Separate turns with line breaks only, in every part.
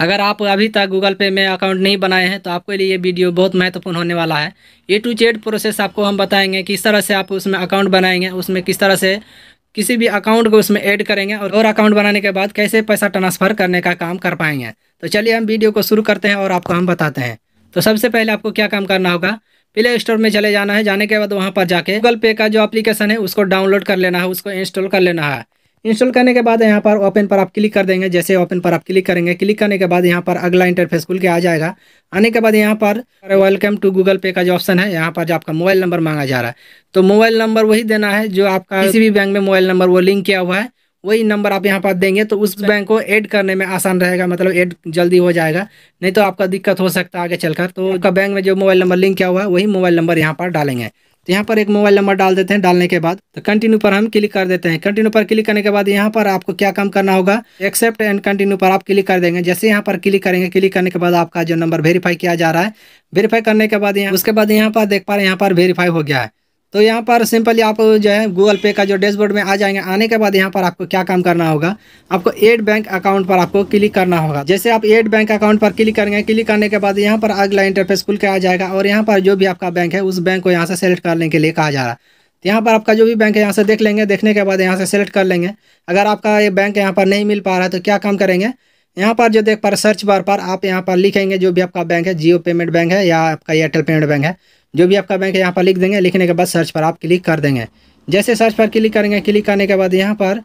अगर आप अभी तक गूगल पे में अकाउंट नहीं बनाए हैं तो आपके लिए ये वीडियो बहुत महत्वपूर्ण होने वाला है ए टू जेड प्रोसेस आपको हम बताएंगे किस तरह से आप उसमें अकाउंट बनाएंगे उसमें किस तरह से किसी भी अकाउंट को उसमें ऐड करेंगे और, और अकाउंट बनाने के बाद कैसे पैसा ट्रांसफ़र करने का काम कर पाएंगे तो चलिए हम वीडियो को शुरू करते हैं और आपको हम बताते हैं तो सबसे पहले आपको क्या काम करना होगा प्ले स्टोर में चले जाना है जाने के बाद वहाँ पर जाके गूगल पे का जो अप्लीकेशन है उसको डाउनलोड कर लेना है उसको इंस्टॉल कर लेना है इंस्टॉल करने के बाद यहाँ पर ओपन पर आप क्लिक कर देंगे जैसे ओपन पर आप क्लिक करेंगे क्लिक करने के बाद यहाँ पर अगला इंटरफेस खुल के आ जाएगा आने के बाद यहाँ पर वेलकम टू गूगल पे का जो ऑप्शन है यहाँ पर जो आपका मोबाइल नंबर मांगा जा रहा है तो मोबाइल नंबर वही देना है जो आपका किसी भी बैंक में मोबाइल नंबर वो लिंक किया हुआ है वही नंबर आप यहाँ पर देंगे तो उस बैंक को ऐड करने में आसान रहेगा मतलब ऐड जल्दी हो जाएगा नहीं तो आपका दिक्कत हो सकता है आगे चलकर तो आपका बैंक में जो मोबाइल नंबर लिंक किया हुआ है वही मोबाइल नंबर यहाँ पर डालेंगे तो यहाँ पर एक मोबाइल नंबर डाल देते हैं डालने के बाद तो कंटिन्यू पर हम क्लिक कर देते हैं कंटिन्यू पर क्लिक करने के बाद यहाँ पर आपको क्या काम करना होगा एक्सेप्ट एंड कंटिन्यू पर आप क्लिक कर देंगे जैसे यहाँ पर क्लिक करेंगे क्लिक करने के बाद आपका जो नंबर वेरीफाई किया जा रहा है वेरीफाई करने के बाद यहाँ उसके बाद यहाँ पर देख पा रहे हैं यहाँ पर वेरीफाई हो गया है तो यहाँ पर सिंपली आप जो है गूगल पे का जो डैशबोर्ड में आ जाएंगे आने के बाद यहाँ पर आपको क्या काम करना होगा आपको एड बैंक अकाउंट पर आपको क्लिक करना होगा जैसे आप एड बैंक अकाउंट पर क्लिक करेंगे क्लिक करने के बाद यहाँ पर अगला इंटरफेस खुल के आ जाएगा और यहाँ पर जो भी आपका बैंक है उस बैंक को यहाँ से सेलेक्ट करने के लिए कहा जा रहा है तो यहाँ पर आपका जो भी बैंक है यहाँ से देख लेंगे देखने के बाद यहाँ से सेलेक्ट कर लेंगे अगर आपका ये बैंक यहाँ पर नहीं मिल पा रहा है तो क्या काम करेंगे यहाँ पर जो देख पा रहे सर्च बार पर आप यहाँ पर लिखेंगे जो भी आपका बैंक है जियो पेमेंट बैंक है या आपका एयरटेल पेमेंट बैंक है जो भी आपका बैंक है यहाँ पर लिख देंगे लिखने के बाद सर्च पर आप क्लिक कर देंगे जैसे सर्च पर क्लिक करेंगे क्लिक करने के बाद यहाँ पर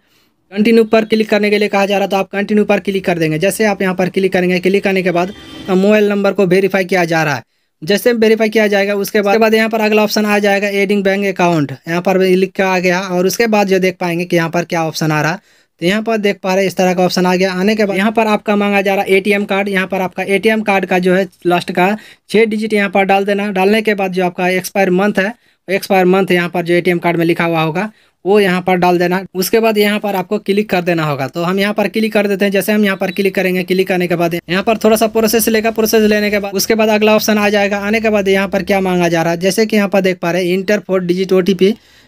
कंटिन्यू पर क्लिक करने के लिए कहा जा रहा तो आप कंटिन्यू पर क्लिक कर देंगे जैसे आप यहाँ पर क्लिक करेंगे क्लिक करने के बाद मोबाइल नंबर को वेरीफाई किया जा रहा है जैसे वेरीफाई किया जाएगा उसके बाद बाद यहाँ पर अगला ऑप्शन आ जाएगा एडिंग बैंक अकाउंट यहाँ पर लिखा आ गया और उसके बाद जो देख पाएंगे कि यहाँ पर क्या ऑप्शन आ रहा है तो यहाँ पर देख पा रहे इस तरह का ऑप्शन आ गया आने के बाद यहाँ पर आपका मांगा जा रहा है एटीएम कार्ड यहाँ पर आपका एटीएम कार्ड का जो है लास्ट का छः डिजिट यहाँ पर डाल देना डालने के बाद जो आपका एक्सपायर मंथ है एक्सपायर मंथ यहाँ पर जो ए कार्ड में लिखा हुआ होगा वो यहाँ पर डाल देना उसके बाद यहाँ पर आपको क्लिक कर देना होगा तो हम यहाँ पर क्लिक कर देते हैं जैसे हम यहाँ पर क्लिक करेंगे क्लिक करने के बाद यहाँ पर थोड़ा सा प्रोसेस लेगा प्रोसेस लेने के बाद उसके बाद अगला ऑप्शन आ जाएगा आने के बाद यहाँ पर क्या मांगा जा रहा है जैसे कि यहाँ पर देख पा रहे हैं इंटर फोर डिजिट ओ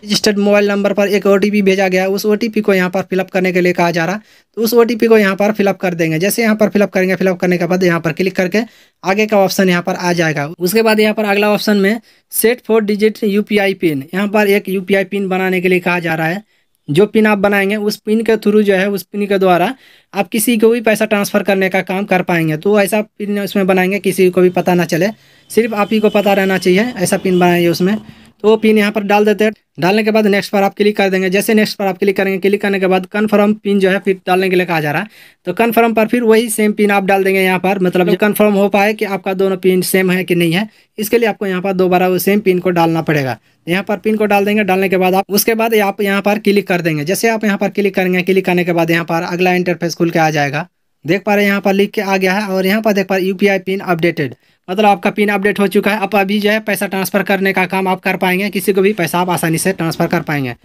रजिस्टर्ड मोबाइल नंबर पर एक ओ भेजा गया उस ओ को यहाँ पर फिलअप करने के लिए कहा जा रहा तो उस ओ को यहाँ पर फिलअप कर देंगे जैसे यहाँ पर फिलअप करेंगे फिलअप करने के बाद यहाँ पर क्लिक करके आगे का ऑप्शन यहाँ पर आ जाएगा उसके बाद यहाँ पर अगला ऑप्शन में set four digit UPI pin यहाँ पर एक यूपीआई पिन बनाने के लिए कहा जा रहा है जो पिन आप बनाएंगे उस पिन के थ्रू जो है उस पिन के द्वारा आप किसी को भी पैसा ट्रांसफ़र करने का काम कर पाएंगे तो ऐसा पिन उसमें बनाएंगे किसी को भी पता ना चले सिर्फ आप ही को पता रहना चाहिए ऐसा पिन बनाएंगे उसमें तो वो पिन यहाँ पर डाल देते हैं डालने के बाद नेक्स्ट पर आप क्लिक कर देंगे जैसे नेक्स्ट पर आप क्लिक करेंगे क्लिक करने के बाद कन्फर्म पिन जो है फिर डालने के लिए कहा जा रहा है तो कन्फर्म पर फिर वही सेम पिन आप डाल देंगे यहाँ पर मतलब जो कन्फर्म हो पाए कि आपका दोनों पिन सेम है कि नहीं है इसके लिए आपको यहाँ पर दोबारा वो सेम पिन को डालना पड़ेगा तो यहाँ पर पिन को डाल देंगे डालने के बाद आप उसके बाद आप यहाँ पर क्लिक कर देंगे जैसे आप यहाँ पर क्लिक करेंगे क्लिक करने के बाद यहाँ पर अगला इंटरफेस खुल के आ जाएगा देख पा रहे हैं यहाँ पर लिख के आ गया है और यहाँ पर देख पा रहे यू पिन अपडेटेड मतलब आपका पिन अपडेट हो चुका है आप अभी जो है पैसा ट्रांसफ़र करने का काम आप कर पाएंगे किसी को भी पैसा आप आसानी से ट्रांसफ़र कर पाएंगे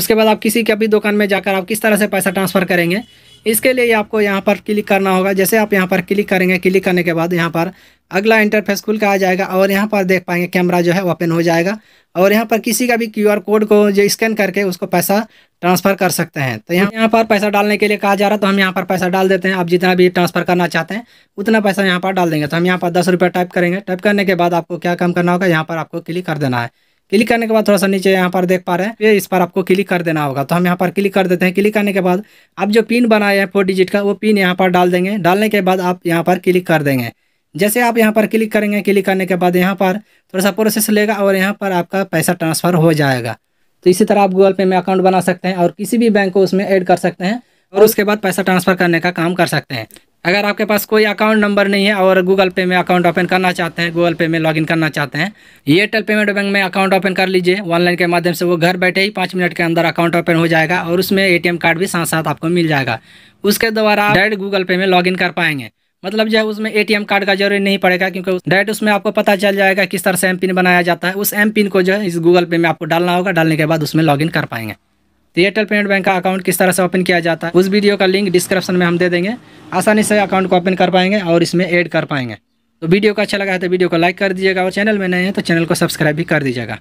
उसके बाद आप किसी के भी दुकान में जाकर आप किस तरह से पैसा ट्रांसफ़र करेंगे इसके लिए आपको यहाँ पर क्लिक करना होगा जैसे आप यहाँ पर क्लिक करेंगे क्लिक करने के बाद यहाँ पर अगला इंटरफेस खुल का आ जाएगा और यहाँ पर देख पाएंगे कैमरा जो है ओपन हो जाएगा और यहाँ पर किसी का भी क्यूआर कोड को जो स्कैन करके उसको पैसा ट्रांसफ़र कर सकते हैं तो यहाँ यहाँ पर पैसा डालने के लिए कहा जा रहा है तो हम यहाँ पर पैसा डाल देते हैं आप जितना भी ट्रांसफ़र करना चाहते हैं उतना पैसा यहाँ पर डाल देंगे तो हम यहाँ पर दस रुपया टाइप करेंगे टाइप करने के बाद आपको क्या काम करना होगा यहाँ पर आपको क्लिक कर देना है क्लिक करने के बाद थोड़ा सा नीचे यहाँ पर देख पा रहे हैं ये इस पर आपको क्लिक कर देना होगा तो हम यहाँ पर क्लिक कर देते हैं क्लिक करने के बाद आप जो पिन बनाए हैं फोर डिजिट का वो पिन यहाँ पर डाल देंगे डालने के बाद आप यहाँ पर क्लिक कर देंगे जैसे आप यहाँ पर क्लिक करेंगे क्लिक करने के बाद यहाँ पर थोड़ा सा प्रोसेस लेगा और यहाँ पर आपका पैसा ट्रांसफ़र हो जाएगा तो इसी तरह आप गूगल पे में अकाउंट बना सकते हैं और किसी भी बैंक को उसमें ऐड कर सकते हैं और उसके बाद पैसा ट्रांसफ़र करने का काम कर सकते हैं अगर आपके पास कोई अकाउंट नंबर नहीं है और गूगल पे में अकाउंट ओपन करना चाहते हैं गूगल पे में लॉगिन करना चाहते हैं एयरटेल पेमेंट बैंक में अकाउंट ओपन कर लीजिए ऑनलाइन के माध्यम से वो घर बैठे ही पाँच मिनट के अंदर अकाउंट ओपन हो जाएगा और उसमें एटीएम कार्ड भी साथ साथ आपको मिल जाएगा उसके द्वारा आप डायरेक्ट गूगल पे में लॉगिन कर पाएंगे मतलब जो है उसमें एटीएम कार्ड का जरूरी नहीं पड़ेगा क्योंकि डायरेक्ट उसमें आपको पता चल जाएगा किस तरह से एम पिन बनाया जाता है उस एम पिन को जो है इस गूगल पे में आपको डालना होगा डालने के बाद उसमें लॉगिन कर पाएंगे एयरटेल पेमेंट बैंक का अकाउंट किस तरह से ओपन किया जाता है उस वीडियो का लिंक डिस्क्रिप्शन में हम दे देंगे आसानी से अकाउंट को ओपन कर पाएंगे और इसमें ऐड कर पाएंगे तो वीडियो को अच्छा लगा है तो वीडियो को लाइक कर दीजिएगा और चैनल में नए हैं तो चैनल को सब्सक्राइब भी कर दीजिएगा